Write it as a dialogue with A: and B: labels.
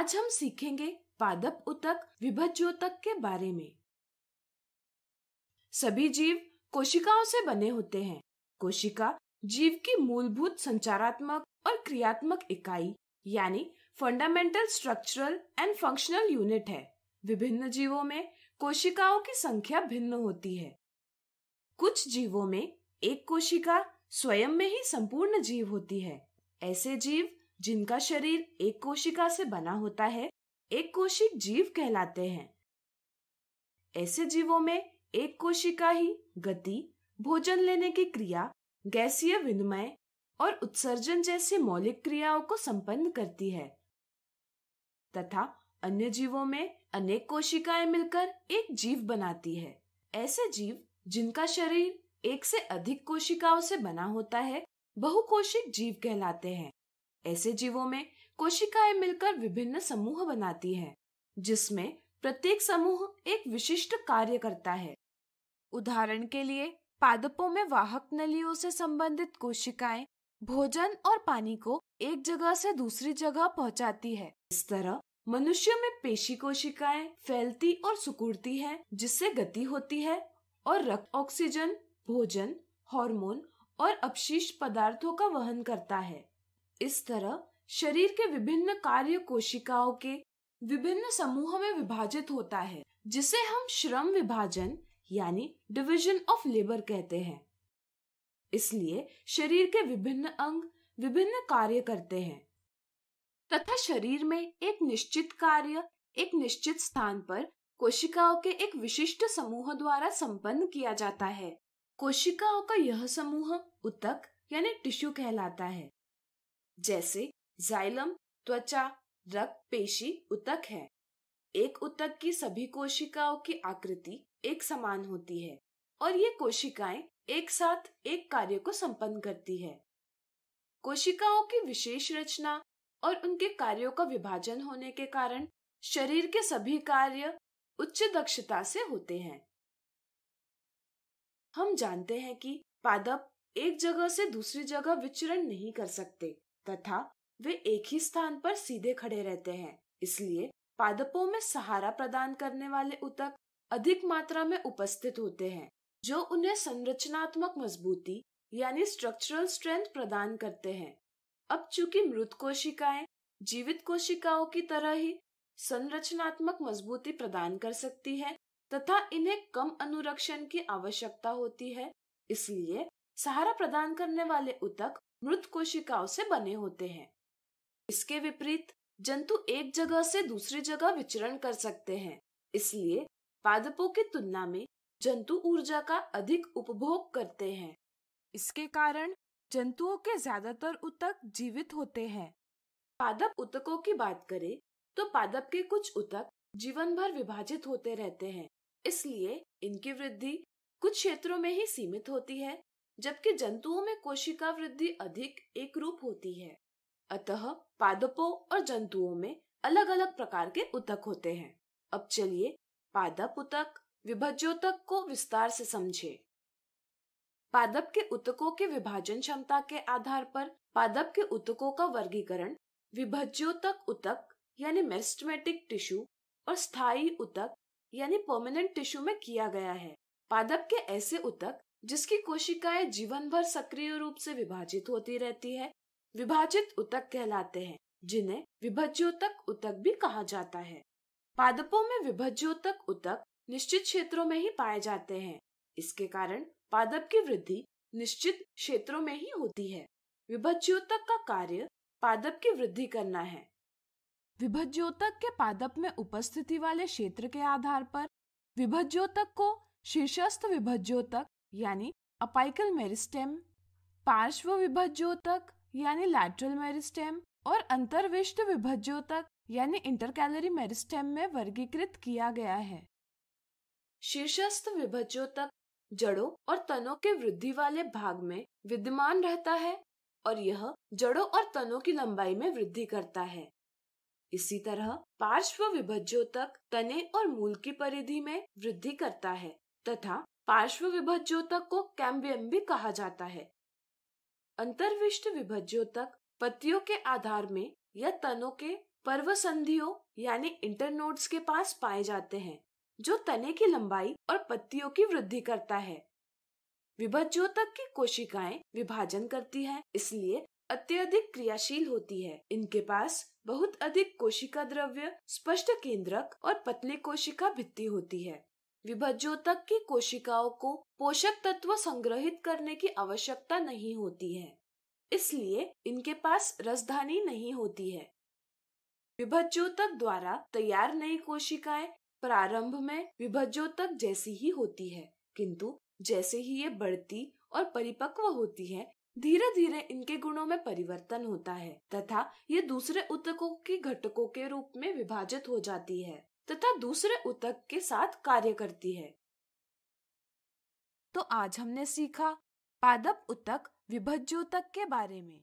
A: आज हम सीखेंगे पादप उतक विभज्योतक के बारे में सभी जीव कोशिकाओं से बने होते हैं कोशिका जीव की मूलभूत संचारात्मक और क्रियात्मक इकाई यानी fundamental structural and functional unit है विभिन्न जीवों में कोशिकाओं की संख्या भिन्न होती है कुछ जीवों में एक कोशिका स्वयं में ही संपूर्ण जीव होती है ऐसे जीव जिनका शरीर एक कोशिका से बना होता है एक कोशिक जीव कहलाते हैं ऐसे जीवों में एक कोशिका ही गति भोजन लेने की क्रिया गैसीय विनिमय और उत्सर्जन जैसे मौलिक क्रियाओं को संपन्न करती है तथा अन्य जीवों में अनेक कोशिकाएं मिलकर एक जीव बनाती है ऐसे जीव जिनका शरीर एक से अधिक कोशिकाओं से बना होता है बहुकोशिक जीव कहलाते हैं ऐसे जीवों में कोशिकाएं मिलकर विभिन्न समूह बनाती है जिसमें प्रत्येक समूह एक विशिष्ट कार्य करता है उदाहरण के लिए पादपों में वाहक नलियों से संबंधित कोशिकाएं भोजन और पानी को एक जगह से दूसरी जगह पहुंचाती है इस तरह मनुष्य में पेशी कोशिकाएं फैलती और सुकुड़ती है जिससे गति होती है और रक्त ऑक्सीजन भोजन हार्मोन और अपशिष्ट पदार्थों का वहन करता है इस तरह शरीर के विभिन्न कार्य कोशिकाओं के विभिन्न समूह में विभाजित होता है जिसे हम श्रम विभाजन यानी डिवीजन ऑफ लेबर कहते हैं इसलिए शरीर के विभिन्न अंग विभिन्न कार्य करते हैं तथा शरीर में एक निश्चित कार्य एक निश्चित स्थान पर कोशिकाओं के एक विशिष्ट समूह द्वारा संपन्न किया जाता है कोशिकाओं का यह समूह उतक यानी टिश्यू कहलाता है जैसे जाइलम त्वचा रक्त पेशी उतक है एक उतक की सभी कोशिकाओं की आकृति एक समान होती है और ये कोशिकाएं एक साथ एक कार्य को संपन्न करती है कोशिकाओं की विशेष रचना और उनके कार्यों का विभाजन होने के कारण शरीर के सभी कार्य उच्च दक्षता से होते हैं हम जानते हैं कि पादप एक जगह से दूसरी जगह विचरण नहीं कर सकते तथा वे एक ही स्थान पर सीधे खड़े रहते हैं इसलिए पादपों में सहारा प्रदान करने वाले उतक अधिक मात्रा में उपस्थित होते हैं जो उन्हें संरचनात्मक मजबूती यानी स्ट्रक्चरल स्ट्रेंथ प्रदान करते हैं अब चूंकि मृत कोशिकाएं जीवित कोशिकाओं की तरह ही संरचनात्मक मजबूती प्रदान कर सकती है तथा इन्हें कम अनुरक्षण की आवश्यकता होती है इसलिए सहारा प्रदान करने वाले उतक मृत कोशिकाओं से बने होते हैं इसके विपरीत जंतु एक जगह से दूसरी जगह विचरण कर सकते हैं इसलिए पादपों की तुलना में जंतु ऊर्जा का अधिक उपभोग करते हैं इसके कारण जंतुओं के ज्यादातर उतक जीवित होते हैं पादप उतकों की बात करें तो पादप के कुछ उतक जीवन भर विभाजित होते रहते हैं इसलिए इनकी वृद्धि कुछ क्षेत्रों में ही सीमित होती है जबकि जंतुओं में कोशिका वृद्धि अधिक एक रूप होती है अतः पादपों और जंतुओं में अलग अलग प्रकार के उतक होते हैं अब चलिए पादप उतक विभज्योतक को विस्तार से समझे पादप के उतकों के विभाजन क्षमता के आधार पर पादप के उतकों का वर्गीकरण विभज्योतक उतक यानी मेस्टमेटिक टिश्यू और स्थायी उतक यानी परमानेंट टिश्यू में किया गया है पादप के ऐसे उतक जिसकी कोशिकाएं जीवन भर सक्रिय रूप से विभाजित होती रहती है विभाजित उतक कहलाते हैं जिन्हें विभज्योतक उतक भी कहा जाता है पादपों में विभज्योतक उतक निश्चित क्षेत्रों में ही पाए जाते हैं इसके कारण पादप की वृद्धि निश्चित क्षेत्रों में ही होती है विभज्योतक का कार्य पादप की वृद्धि करना है विभज्योतक के पादप में उपस्थिति वाले क्षेत्र के आधार पर विभज्योतक को शीर्षस्थ विभज्योतक यानी अपाइकल मेरिस्टेम पार्श्व विभज्यो यानी लैटरल मेरिस्टेम और अंतर्विष्ट विभज्यो यानी इंटरकैलरी मेरिस्टेम में वर्गीकृत किया गया है शीर्षस्थ विभज्यो जड़ों और तनों के वृद्धि वाले भाग में विद्यमान रहता है और यह जड़ों और तनों की लंबाई में वृद्धि करता है इसी तरह पार्श्व विभज्यों तने और मूल की परिधि में वृद्धि करता है तथा पार्श्व विभज्योतक को कैम्बियम भी कहा जाता है अंतर्विष्ट विभज्योतक पत्तियों के आधार में या तनों के पर्वसंधियों यानी इंटरनोड्स के पास पाए जाते हैं जो तने की लंबाई और पत्तियों की वृद्धि करता है विभज्योतक की कोशिकाएं विभाजन करती हैं, इसलिए अत्यधिक क्रियाशील होती है इनके पास बहुत अधिक कोशिका द्रव्य स्पष्ट केंद्रक और पतली कोशिका भित्ति होती है विभज्यों तक की कोशिकाओं को पोषक तत्व संग्रहित करने की आवश्यकता नहीं होती है इसलिए इनके पास रसधानी नहीं होती है विभज्योतक तक द्वारा तैयार नई कोशिकाएं प्रारंभ में विभज्योतक तक जैसी ही होती है किंतु जैसे ही ये बढ़ती और परिपक्व होती है धीरे धीरे इनके गुणों में परिवर्तन होता है तथा ये दूसरे उत्तकों के घटकों के रूप में विभाजित हो जाती है तथा दूसरे उतक के साथ कार्य करती है तो आज हमने सीखा पादप उतक विभज्योतक के बारे में